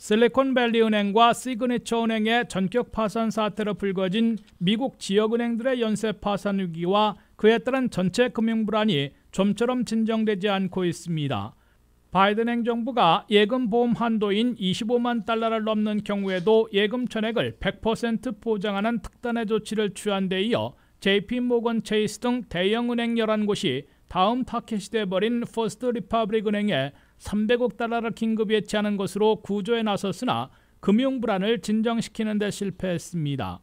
실리콘밸리은행과 시그니처은행의 전격 파산 사태로 불거진 미국 지역은행들의 연쇄 파산 위기와 그에 따른 전체 금융 불안이 좀처럼 진정되지 않고 있습니다. 바이든 행정부가 예금 보험 한도인 25만 달러를 넘는 경우에도 예금 전액을 100% 보장하는 특단의 조치를 취한 데 이어 JP모건 체이스 등 대형 은행 11곳이 다음 타켓이 돼버린 퍼스트 리파브릭 은행에 300억 달러를 긴급 예치하는 것으로 구조에 나섰으나 금융 불안을 진정시키는 데 실패했습니다.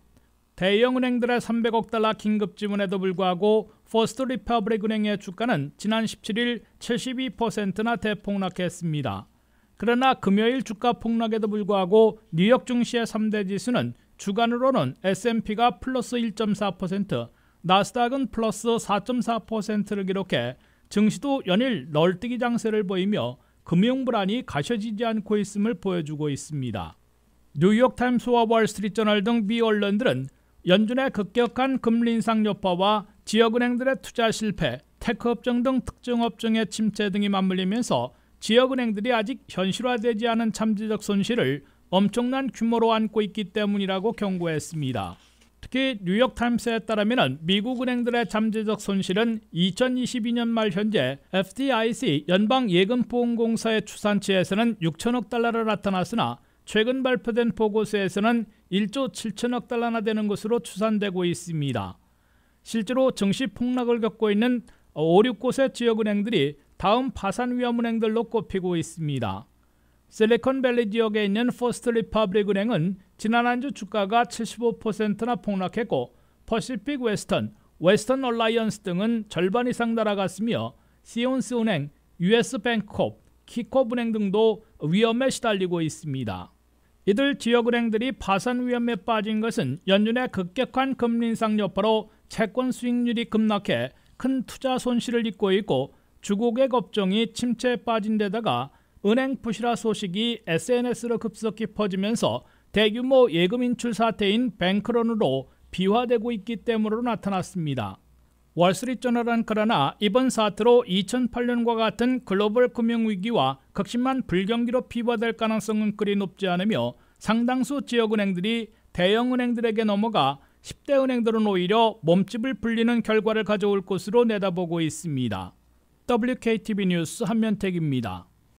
대형 은행들의 300억 달러 긴급 지문에도 불구하고 퍼스트 리퍼브릭 은행의 주가는 지난 17일 72%나 대폭락했습니다. 그러나 금요일 주가 폭락에도 불구하고 뉴욕 증시의 3대 지수는 주간으로는 S&P가 플러스 1.4%, 나스닥은 플러스 4.4%를 기록해 증시도 연일 널뛰기 장세를 보이며 금융 불안이 가셔지지 않고 있음을 보여주고 있습니다. 뉴욕타임스와 월스트리트저널 등 미 언론들은 연준의 급격한 금리 인상 여파와 지역은행들의 투자 실패, 테크업종 등 특정업종의 침체 등이 맞물리면서 지역은행들이 아직 현실화되지 않은 잠재적 손실을 엄청난 규모로 안고 있기 때문이라고 경고했습니다. 특히 뉴욕타임스에 따르면 미국 은행들의 잠재적 손실은 2022년 말 현재 FDIC 연방예금보험공사의 추산치에서는 6천억 달러를 나타났으나 최근 발표된 보고서에서는 1조 7천억 달러나 되는 것으로 추산되고 있습니다. 실제로 증시 폭락을 겪고 있는 5, 6곳의 지역은행들이 다음 파산 위험 은행들로 꼽히고 있습니다. 실리콘밸리 지역에 있는 포스트 리퍼블릭 은행은 지난 한 주 주가가 75%나 폭락했고 퍼시픽 웨스턴, 웨스턴 얼라이언스 등은 절반 이상 날아갔으며 시온스 은행, US 뱅콥, 키코 은행 등도 위험에 시달리고 있습니다. 이들 지역 은행들이 파산 위험에 빠진 것은 연준의 급격한 금리 인상 여파로 채권 수익률이 급락해 큰 투자 손실을 입고 있고 주국의 걱정이 침체에 빠진 데다가 은행 부실화 소식이 SNS로 급속히 퍼지면서 대규모 예금 인출 사태인 뱅크런으로 비화되고 있기 때문으로 나타났습니다. 월스트리트저널은 그러나 이번 사태로 2008년과 같은 글로벌 금융위기와 극심한 불경기로 피화될 가능성은 그리 높지 않으며 상당수 지역은행들이 대형은행들에게 넘어가 10대 은행들은 오히려 몸집을 불리는 결과를 가져올 것으로 내다보고 있습니다. WKTV 뉴스 한면택입니다.